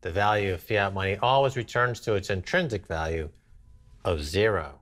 the value of fiat money always returns to its intrinsic value of zero.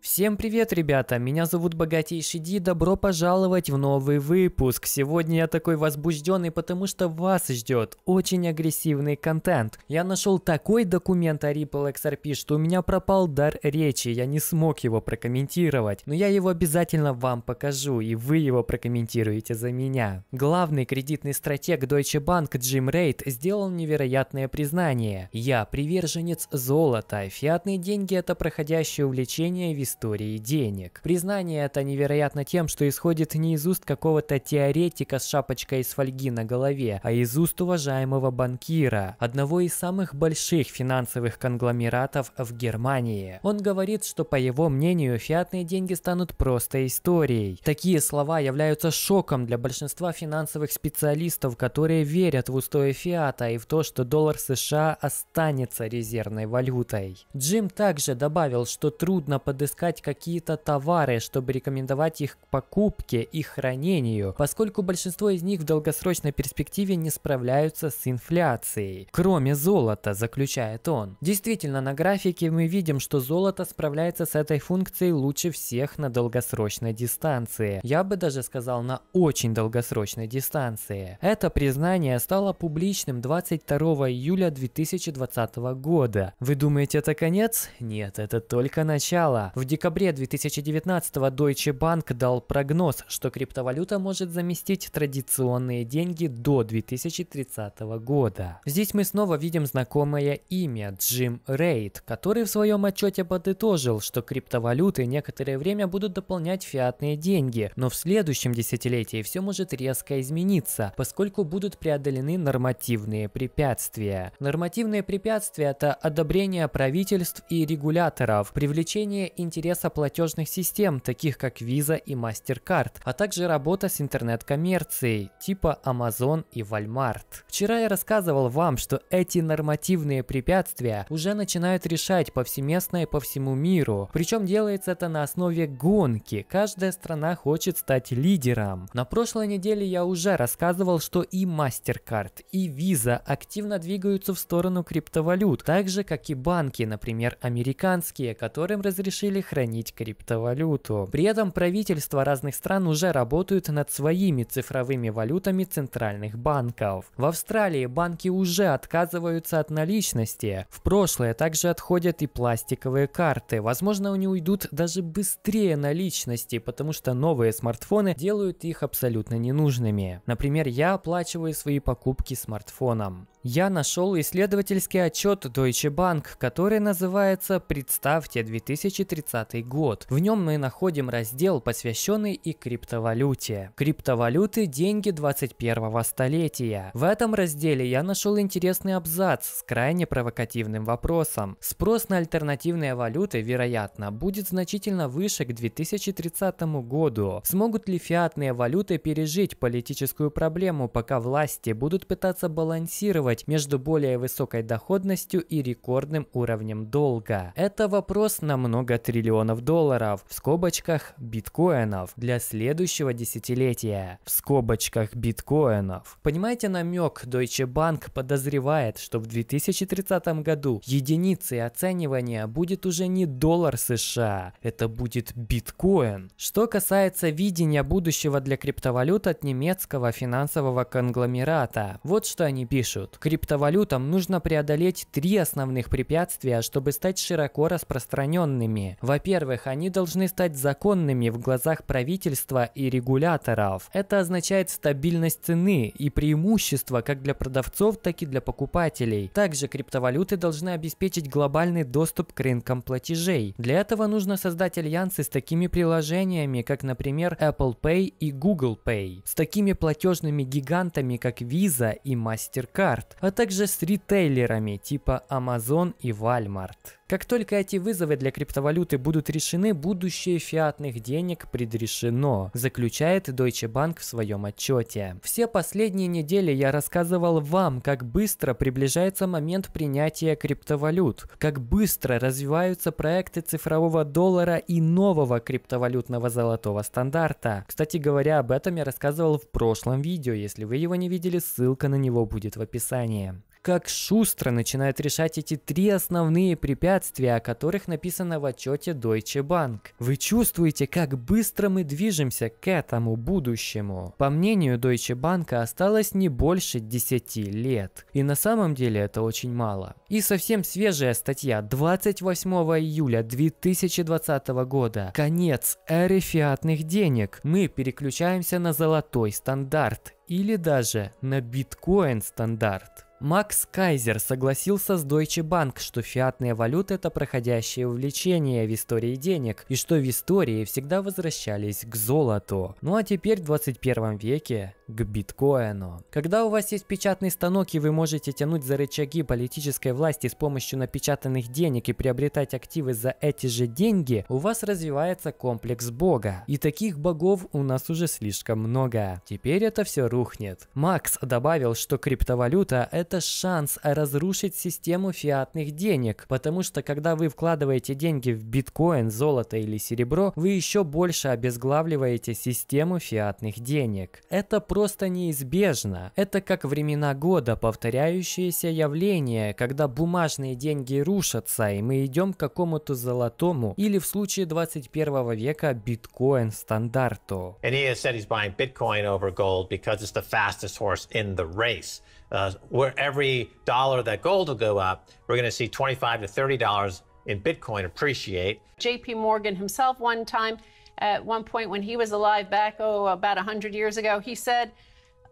Всем привет, ребята! Меня зовут Богатейший Ди, добро пожаловать в новый выпуск. Сегодня я такой возбужденный, потому что вас ждет очень агрессивный контент. Я нашел такой документ о Ripple XRP, что у меня пропал дар речи, я не смог его прокомментировать. Но я его обязательно вам покажу, и вы его прокомментируете за меня. Главный кредитный стратег Deutsche Bank Джим Рейд сделал невероятное признание. Я приверженец золота, фиатные деньги это проходящее увлечение вести истории денег. Признание это невероятно тем, что исходит не из уст какого-то теоретика с шапочкой из фольги на голове, а из уст уважаемого банкира, одного из самых больших финансовых конгломератов в Германии. Он говорит, что по его мнению фиатные деньги станут просто историей. Такие слова являются шоком для большинства финансовых специалистов, которые верят в устои фиата и в то, что доллар США останется резервной валютой. Джим также добавил, что трудно подыскать искать какие-то товары, чтобы рекомендовать их к покупке и хранению, поскольку большинство из них в долгосрочной перспективе не справляются с инфляцией. Кроме золота, заключает он. Действительно, на графике мы видим, что золото справляется с этой функцией лучше всех на долгосрочной дистанции. Я бы даже сказал на очень долгосрочной дистанции. Это признание стало публичным 22 июля 2020 года. Вы думаете, это конец? Нет, это только начало. В декабре 2019 Deutsche Bank дал прогноз, что криптовалюта может заместить традиционные деньги до 2030 года. Здесь мы снова видим знакомое имя Джим Рейд, который в своем отчете подытожил, что криптовалюты некоторое время будут дополнять фиатные деньги, но в следующем десятилетии все может резко измениться, поскольку будут преодолены нормативные препятствия. Нормативные препятствия – это одобрение правительств и регуляторов, привлечение интересов интереса платежных систем, таких как Visa и MasterCard, а также работа с интернет-коммерцией, типа Amazon и Walmart. Вчера я рассказывал вам, что эти нормативные препятствия уже начинают решать повсеместно и по всему миру. Причем делается это на основе гонки. Каждая страна хочет стать лидером. На прошлой неделе я уже рассказывал, что и MasterCard, и Visa активно двигаются в сторону криптовалют, так же как и банки, например, американские, которым разрешили хранить криптовалюту. При этом правительства разных стран уже работают над своими цифровыми валютами центральных банков. В Австралии банки уже отказываются от наличности. В прошлое также отходят и пластиковые карты. Возможно, они уйдут даже быстрее наличности, потому что новые смартфоны делают их абсолютно ненужными. Например, я оплачиваю свои покупки смартфоном. Я нашел исследовательский отчет Deutsche Bank, который называется «Представьте 2030 год». В нем мы находим раздел, посвященный и криптовалюте. Криптовалюты – деньги 21 столетия. В этом разделе я нашел интересный абзац с крайне провокативным вопросом. Спрос на альтернативные валюты, вероятно, будет значительно выше к 2030 году. Смогут ли фиатные валюты пережить политическую проблему, пока власти будут пытаться балансировать балансировать между более высокой доходностью и рекордным уровнем долга. Это вопрос на много триллионов долларов, в скобочках биткоинов, для следующего десятилетия. В скобочках биткоинов. Понимаете намек? Deutsche Bank подозревает, что в 2030 году единицей оценивания будет уже не доллар США, это будет биткоин. Что касается видения будущего для криптовалют от немецкого финансового конгломерата, вот что они пишут. Криптовалютам нужно преодолеть три основных препятствия, чтобы стать широко распространенными. Во-первых, они должны стать законными в глазах правительства и регуляторов. Это означает стабильность цены и преимущества как для продавцов, так и для покупателей. Также криптовалюты должны обеспечить глобальный доступ к рынкам платежей. Для этого нужно создать альянсы с такими приложениями, как, например, Apple Pay и Google Pay, с такими платежными гигантами, как Visa и MasterCard а также с ритейлерами типа Amazon и Walmart. Как только эти вызовы для криптовалюты будут решены, будущее фиатных денег предрешено, заключает Deutsche Bank в своем отчете. Все последние недели я рассказывал вам, как быстро приближается момент принятия криптовалют, как быстро развиваются проекты цифрового доллара и нового криптовалютного золотого стандарта. Кстати говоря, об этом я рассказывал в прошлом видео, если вы его не видели, ссылка на него будет в описании как шустро начинает решать эти три основные препятствия, о которых написано в отчете Deutsche Bank. Вы чувствуете, как быстро мы движемся к этому будущему. По мнению Deutsche Bank, осталось не больше 10 лет. И на самом деле это очень мало. И совсем свежая статья 28 июля 2020 года. Конец эры фиатных денег. Мы переключаемся на золотой стандарт или даже на биткоин стандарт. Макс Кайзер согласился с Deutsche Bank, что фиатные валюты это проходящее увлечение в истории денег, и что в истории всегда возвращались к золоту. Ну а теперь в 21 веке к биткоину. Когда у вас есть печатный станок и вы можете тянуть за рычаги политической власти с помощью напечатанных денег и приобретать активы за эти же деньги, у вас развивается комплекс бога. И таких богов у нас уже слишком много. Теперь это все рухнет. Макс добавил, что криптовалюта – это это шанс разрушить систему фиатных денег, потому что когда вы вкладываете деньги в биткоин, золото или серебро, вы еще больше обезглавливаете систему фиатных денег. Это просто неизбежно. Это как времена года, повторяющееся явление, когда бумажные деньги рушатся, и мы идем к какому-то золотому или в случае 21 века биткоин стандарту. And he has said he's buying Bitcoin over gold because it's the fastest horse in the race. uh, where every dollar that gold will go up, we're going to see 25 to 30 dollars in Bitcoin appreciate. J.P. Morgan himself, one time, at one point when he was alive back oh about 100 years ago, he said,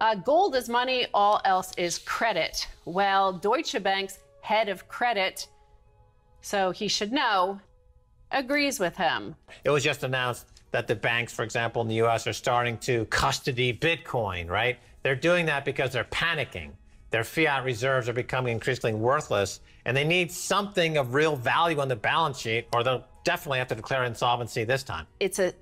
uh, "Gold is money, all else is credit." Well, Deutsche Bank's head of credit, so he should know, agrees with him. It was just announced that the banks, for example, in the U.S., are starting to custody Bitcoin. Right? They're doing that because they're panicking. Their fiat reserves are becoming increasingly worthless, and they need something of real value on the balance sheet, or they'll definitely have to declare insolvency this time. It's an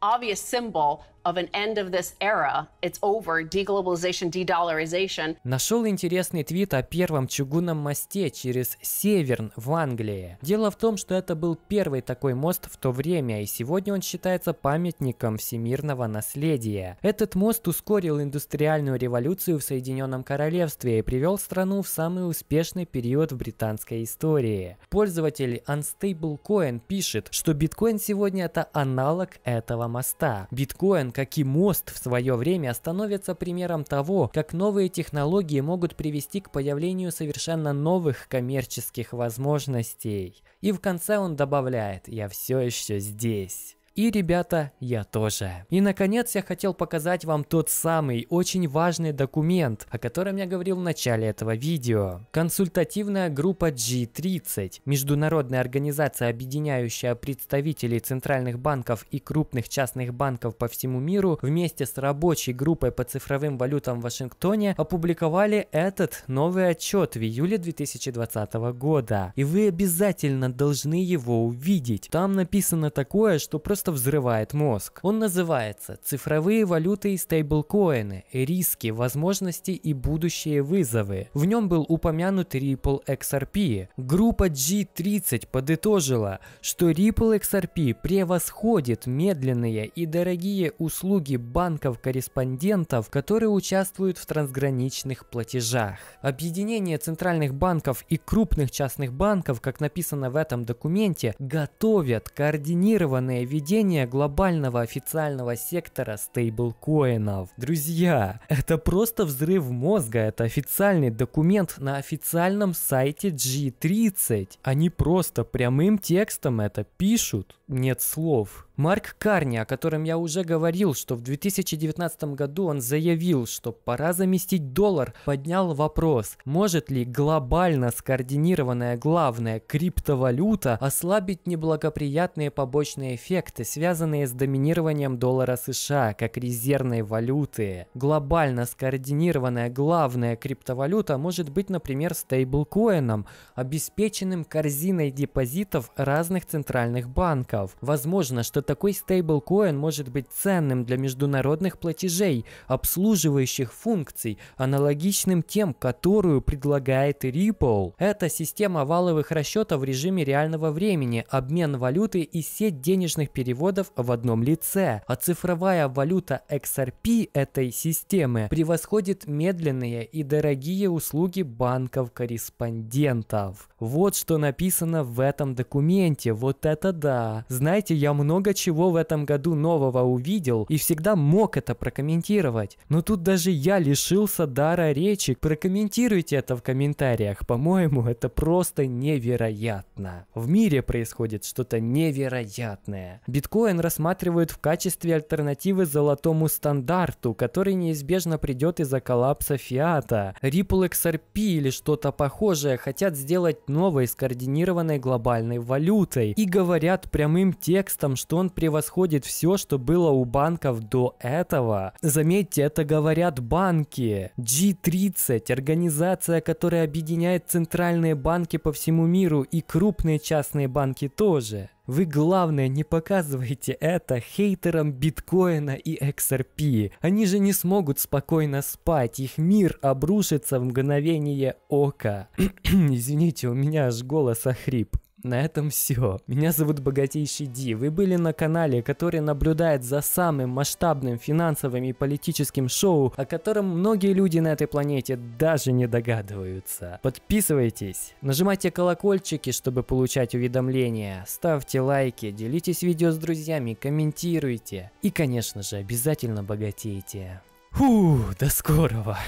obvious symbol of an end of this era. It's over. Deglobalization, de-dollarization. Нашел интересный твит о первом чугунном мосте через Северн в Англии. Дело в том, что это был первый такой мост в то время, и сегодня он считается памятником всемирного наследия. Этот мост ускорил индустриальную революцию в Соединенном Королевстве и привел страну в самый успешный период в британской истории. Пользователь Unstablecoin пишет, что биткоин сегодня это аналог этого моста. Биткоин как и мост в свое время становится примером того, как новые технологии могут привести к появлению совершенно новых коммерческих возможностей. И в конце он добавляет «Я все еще здесь». И, ребята, я тоже. И, наконец, я хотел показать вам тот самый очень важный документ, о котором я говорил в начале этого видео. Консультативная группа G30, международная организация, объединяющая представителей центральных банков и крупных частных банков по всему миру, вместе с рабочей группой по цифровым валютам в Вашингтоне опубликовали этот новый отчет в июле 2020 года. И вы обязательно должны его увидеть. Там написано такое, что просто просто взрывает мозг. Он называется «Цифровые валюты и стейблкоины. Риски, возможности и будущие вызовы». В нем был упомянут Ripple XRP. Группа G30 подытожила, что Ripple XRP превосходит медленные и дорогие услуги банков-корреспондентов, которые участвуют в трансграничных платежах. Объединение центральных банков и крупных частных банков, как написано в этом документе, готовят координированное ведение введение глобального официального сектора стейблкоинов. Друзья, это просто взрыв мозга, это официальный документ на официальном сайте G30. Они просто прямым текстом это пишут, нет слов. Марк Карни, о котором я уже говорил, что в 2019 году он заявил, что пора заместить доллар, поднял вопрос, может ли глобально скоординированная главная криптовалюта ослабить неблагоприятные побочные эффекты, связанные с доминированием доллара США как резервной валюты. Глобально скоординированная главная криптовалюта может быть, например, стейблкоином, обеспеченным корзиной депозитов разных центральных банков. Возможно, что такой стейблкоин может быть ценным для международных платежей, обслуживающих функций, аналогичным тем, которую предлагает Ripple. Это система валовых расчетов в режиме реального времени, обмен валюты и сеть денежных переводов в одном лице. А цифровая валюта XRP этой системы превосходит медленные и дорогие услуги банков-корреспондентов. Вот что написано в этом документе, вот это да. Знаете, я много чего в этом году нового увидел и всегда мог это прокомментировать. Но тут даже я лишился дара речи. Прокомментируйте это в комментариях. По-моему, это просто невероятно. В мире происходит что-то невероятное. Биткоин рассматривают в качестве альтернативы золотому стандарту, который неизбежно придет из-за коллапса фиата. Ripple XRP или что-то похожее хотят сделать новой скоординированной глобальной валютой и говорят прямым текстом, что он превосходит все, что было у банков до этого. Заметьте, это говорят банки. G30, организация, которая объединяет центральные банки по всему миру и крупные частные банки тоже. Вы главное не показывайте это хейтерам биткоина и XRP. Они же не смогут спокойно спать, их мир обрушится в мгновение ока. Извините, у меня аж голос охрип на этом все. Меня зовут Богатейший Ди. Вы были на канале, который наблюдает за самым масштабным финансовым и политическим шоу, о котором многие люди на этой планете даже не догадываются. Подписывайтесь, нажимайте колокольчики, чтобы получать уведомления, ставьте лайки, делитесь видео с друзьями, комментируйте и, конечно же, обязательно богатейте. Фу, до скорого!